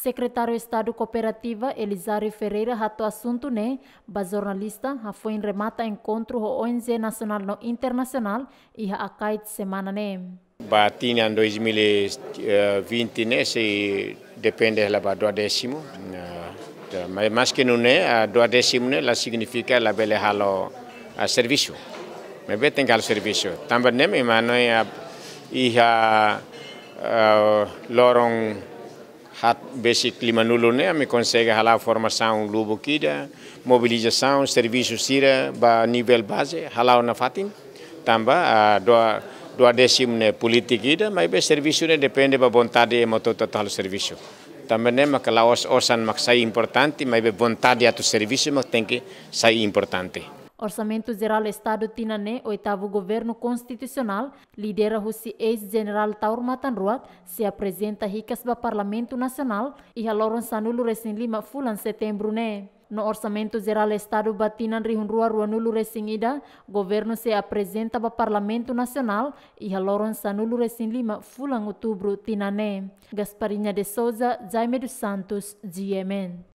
Secretário de Estado Cooperativa Elisário Ferreira rato assunto né, ba jornalista a foi em remata encontro ho ONG nacional no internacional e a acaite semana né. Ba tinha 2020 né, se depende la ba duodécimo. Né? Então, mas mais que não né, a duodécimo né, la significa la bele halo a serviço. Me bem halo serviço. Também né, mas não é iha lorong basically né. ami consegue hala formação lubo kida mobilização serviço sira ba nível base hala na fatin tamba a doa doa desim né politik ida mai be serviço né depende da vontade e moto total serviço também né mas lá os osan mak sai importante mas be vontade ato serviço mak tem que sai importante Orçamento Geral Estado Tinané, oitavo governo constitucional, lidera o ex-general Taur Matanruat, se apresenta ricas para Parlamento Nacional e haloron sanulo recém lima fulan setembro né. No Orçamento Geral Estado Batinan Rihunrua Ruanulo Resingida, governo se apresenta para Parlamento Nacional e haloron sanulo recém lima fulan outubro tinané. Gasparinha de Souza, Jaime dos Santos, GMN.